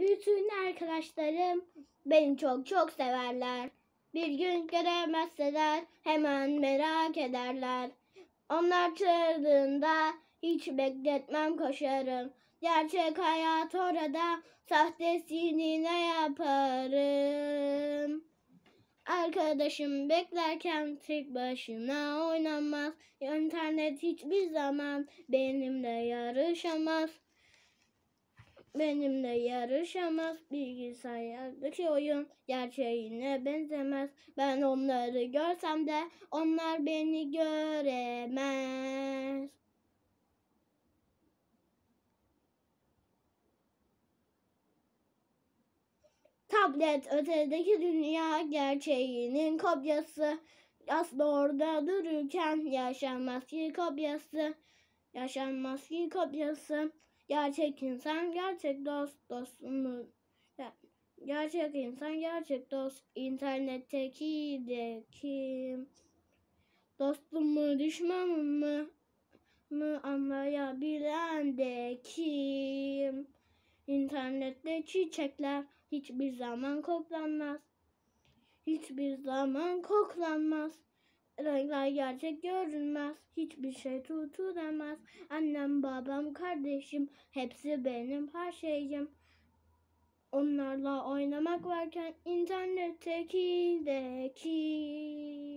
Bütün arkadaşlarım beni çok çok severler. Bir gün göremezseler hemen merak ederler. Onlar çağırdığında hiç bekletmem koşarım. Gerçek hayat orada sahtesini ne yaparım? Arkadaşım beklerken tek başına oynamaz. İnternet hiçbir zaman benimle yarışamaz benimle yarışamaz. Bilgisayardaki oyun gerçeğine benzemez. Ben onları görsem de onlar beni göremez. Tablet ötedeki dünya gerçeğinin kopyası. Aslı orada dururken yaşanmaz ki kopyası. Yaşanmaz ki kopyası. Gerçek insan, gerçek dost, dostumuz. Gerçek insan, gerçek dost. İnternetteki de kim? Dostum mu, düşmanım mı? mı anlayabilen de kim? İnternette çiçekler hiçbir zaman koklanmaz. Hiçbir zaman koklanmaz. Renkler gerçek görünmez. Hiçbir şey tutulamaz. Annem, babam, kardeşim hepsi benim her şeyim. Onlarla oynamak varken internetteki deki.